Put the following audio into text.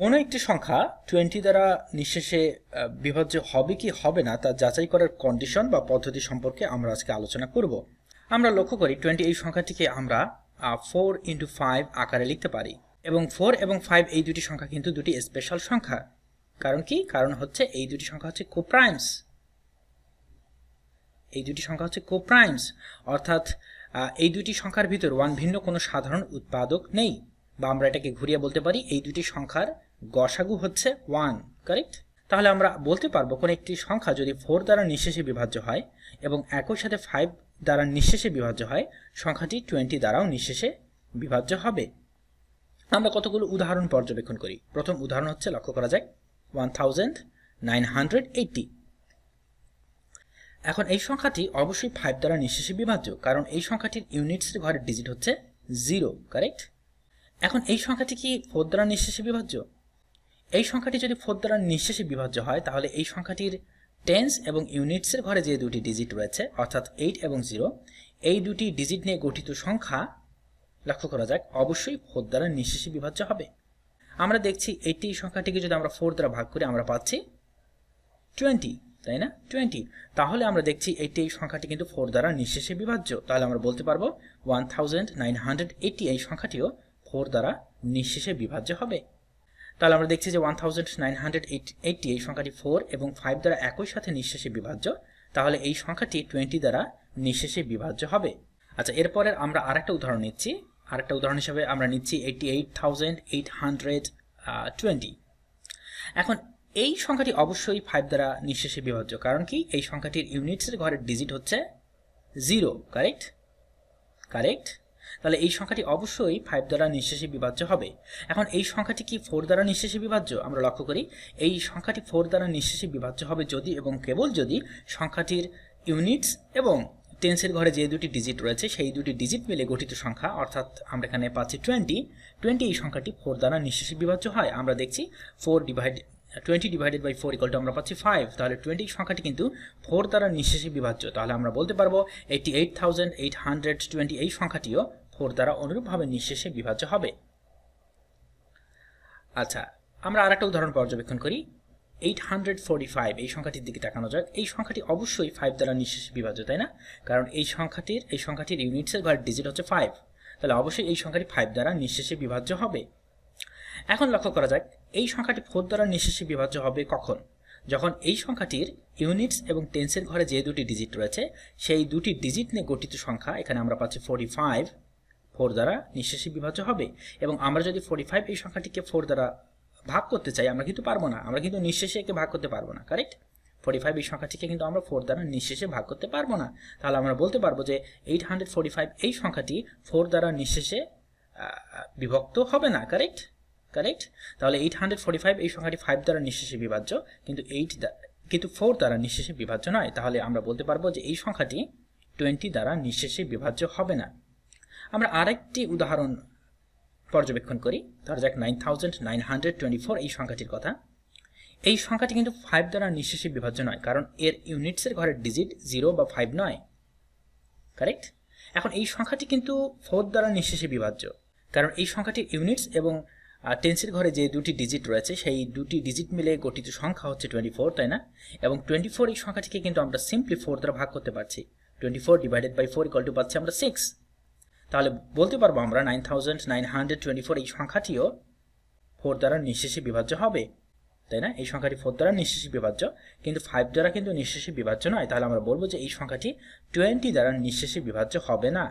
কোনো একটি সংখ্যা টোয়েন্টি দ্বারা নিঃশেষে বিভাজ্য হবে কি হবে না তা যাচাই করার কন্ডিশন বা পদ্ধতি সম্পর্কে আমরা আজকে আলোচনা করব আমরা লক্ষ্য করি টোয়েন্টি এই সংখ্যাটিকে আমরা ফোর ইন্টু ফাইভ আকারে লিখতে পারি এবং ফোর এবং ফাইভ এই দুটি সংখ্যা কিন্তু দুটি স্পেশাল সংখ্যা কারণ কি কারণ হচ্ছে এই দুটি সংখ্যা হচ্ছে কোপ্রাইমস এই দুটি সংখ্যা হচ্ছে প্রাইমস অর্থাৎ এই দুটি সংখ্যার ভিতর ওয়ান ভিন্ন কোনো সাধারণ উৎপাদক নেই বা আমরা এটাকে ঘুরিয়ে বলতে পারি এই দুটি সংখ্যার গসাগু হচ্ছে ওয়ান কারেক্ট তাহলে আমরা বলতে পারবো কোনো একটি সংখ্যা যদি ফোর দ্বারা নিঃশেষে বিভাজ্য হয় এবং একই সাথে ফাইভ দ্বারা নিঃশেষে বিভাজ্য হয় সংখ্যাটি টোয়েন্টি দ্বারাও নিঃশেষে বিভাজ্য হবে আমরা কতগুলো উদাহরণ পর্যবেক্ষণ করি প্রথম উদাহরণ হচ্ছে লক্ষ্য করা যায় ওয়ান নাইন হান্ড্রেড এখন এই সংখ্যাটি অবশ্যই ফাইভ দ্বারা নিঃশেষে বিভাজ্য কারণ এই সংখ্যাটির ইউনিটসের ঘরের ডিজিট হচ্ছে জিরো কারেক্ট এখন এই সংখ্যাটি কি ফোর দ্বারা নিঃশেষে বিভাজ্য এই সংখ্যাটি যদি ফোর দ্বারা নিঃশেষে বিভাজ্য হয় তাহলে এই সংখ্যাটির টেন্স এবং ইউনিটসের ঘরে যে দুটি ডিজিট রয়েছে অর্থাৎ এইট এবং জিরো এই দুটি ডিজিট নিয়ে গঠিত সংখ্যা লক্ষ্য করা যাক অবশ্যই ফোর দ্বারা নিঃশেষে বিভাজ্য হবে আমরা দেখছি এইটি সংখ্যাটিকে যদি আমরা ফোর দ্বারা ভাগ করি আমরা পাচ্ছি টোয়েন্টি তাই না টোয়েন্টি তাহলে আমরা দেখছি এইটি এই সংখ্যাটি কিন্তু ফোর দ্বারা নিঃশেষে বিভাজ্য তাহলে আমরা বলতে পারবো one thousand nine hundred eighty এই সংখ্যাটিও ফোর দ্বারা নিঃশেষে বিভাজ্য হবে তাহলে আমরা দেখছি যে one thousand nine hundred eighty এই সংখ্যাটি ফোর এবং ফাইভ দ্বারা একই সাথে নিঃশেষে বিভাজ্য তাহলে এই সংখ্যাটি টোয়েন্টি দ্বারা নিঃশেষে বিভাজ্য হবে আচ্ছা এরপরে আমরা আরেকটা উদাহরণ নিচ্ছি আরেকটা উদাহরণ হিসেবে আমরা নিচ্ছি eighty eight thousand eight hundred twenty এখন এই সংখ্যাটি অবশ্যই ফাইভ দ্বারা নিঃশেষে বিভাজ্য কারণ কি এই সংখ্যাটির ইউনিটসের ঘরের ডিজিট হচ্ছে জিরো কারেক্ট কারেক্ট তাহলে এই সংখ্যাটি অবশ্যই ফাইভ দ্বারা নিঃশেষে বিভাজ্য হবে এখন এই সংখ্যাটি কি ফোর দ্বারা নিঃশেষে বিভাজ্য আমরা লক্ষ্য করি এই সংখ্যাটি ফোর দ্বারা নিঃশেষে বিভাজ্য হবে যদি এবং কেবল যদি সংখ্যাটির ইউনিটস এবং টেন্সের ঘরে যে দুটি ডিজিট রয়েছে সেই দুটি ডিজিট মিলে গঠিত সংখ্যা অর্থাৎ আমরা এখানে পাচ্ছি টোয়েন্টি টোয়েন্টি এই সংখ্যাটি ফোর দ্বারা নিঃশেষে বিভাজ্য হয় আমরা দেখছি four divide twenty divided by four ইকলটা আমরা পাচ্ছি ফাইভ তাহলে টোয়েন্টি সংখ্যাটি কিন্তু ফোর দ্বারা নিঃশেষে বিভাজ্য তাহলে আমরা বলতে পারবো eighty eight thousand eight hundred twenty এই সংখ্যাটিও ফোর দ্বারা অনুরূপভাবে নিঃশেষে বিভাজ্য হবে আচ্ছা আমরা আর একটা উদাহরণ পর্যবেক্ষণ করি এইট হান্ড্রেড ফাইভ এই সংখ্যাটির দিকে তাকানো যাক এই সংখ্যাটি অবশ্যই ফাইভ দ্বারা নিঃশেষে বিভাজ্য তাই না কারণ এই সংখ্যাটির এই সংখ্যাটির ইউনিটসের ঘরের ডিজিট হচ্ছে ফাইভ তাহলে অবশ্যই এই সংখ্যাটি ফাইভ দ্বারা নিঃশেষে বিভাজ্য হবে এখন লক্ষ্য করা যাক এই সংখ্যাটি ফোর দ্বারা নিঃশেষে বিভাজ্য হবে কখন যখন এই সংখ্যাটির ইউনিটস এবং টেন্সের ঘরে যে দুটি ডিজিট রয়েছে সেই দুটি ডিজিট নিয়ে গঠিত সংখ্যা এখানে আমরা পাচ্ছি ফোরটি ফাইভ ফোর দ্বারা নিঃশেষে বিভাজ্য হবে এবং আমরা যদি ফোর্টি ফাইভ এই সংখ্যাটিকে ফোর দ্বারা ভাগ করতে চাই আমরা কিন্তু পারবো না আমরা কিন্তু নিঃশেষে একে ভাগ করতে পারবো না কারেক্ট ফোর্টি ফাইভ এই সংখ্যাটিকে কিন্তু আমরা ফোর দ্বারা নিঃশেষে ভাগ করতে পারবো না তাহলে আমরা বলতে পারবো যে এইট হান্ড্রেড ফোর্টি ফাইভ এই সংখ্যাটি ফোর দ্বারা নিঃশেষে বিভক্ত হবে না কারেক্ট কারেক্ট তাহলে এইট হান্ড্রেড ফোর্টি ফাইভ এই সংখ্যাটি ফাইভ দ্বারা নিঃশেষে বিভাজ্য কিন্তু এইট কিন্তু ফোর দ্বারা নিঃশেষে বিভাজ্য নয় তাহলে আমরা বলতে পারবো যে এই সংখ্যাটি টোয়েন্টি দ্বারা নিঃশেষে বিভাজ্য হবে না আমরা আরেকটি উদাহরণ পর্যবেক্ষণ করি ধরা যাক nine thousand nine hundred twenty four এই সংখ্যাটির কথা এই সংখ্যাটি কিন্তু ফাইভ দ্বারা নিঃশেষে বিভাজ্য নয় কারণ এর ইউনিটসের ঘরের ডিজিট জিরো বা ফাইভ নয় কারেক্ট এখন এই সংখ্যাটি কিন্তু ফোর দ্বারা নিঃশেষে বিভাজ্য কারণ এই সংখ্যাটির ইউনিটস এবং টেন্সের ঘরে যে দুটি ডিজিট রয়েছে সেই দুটি ডিজিট মিলে গঠিত সংখ্যা হচ্ছে টোয়েন্টি ফোর তাই না এবং টোয়েন্টি ফোর এই সংখ্যাটিকে কিন্তু আমরা সিম্পলি ফোর দ্বারা ভাগ করতে পারছি twenty four divided by four equal two পাচ্ছি আমরা সিক্স তাহলে বলতে পারবো আমরা nine thousand nine hundred twenty four এই সংখ্যাটিও ফোর দ্বারা নিঃশেষে বিভাজ্য হবে তাই না এই সংখ্যাটি ফোর দ্বারা নিঃশেষে বিভাজ্য কিন্তু ফাইভ দ্বারা কিন্তু নিঃশেষে বিভাজ্য নয় তাহলে আমরা বলবো যে এই সংখ্যাটি টোয়েন্টি দ্বারা নিঃশেষে বিভাজ্য হবে না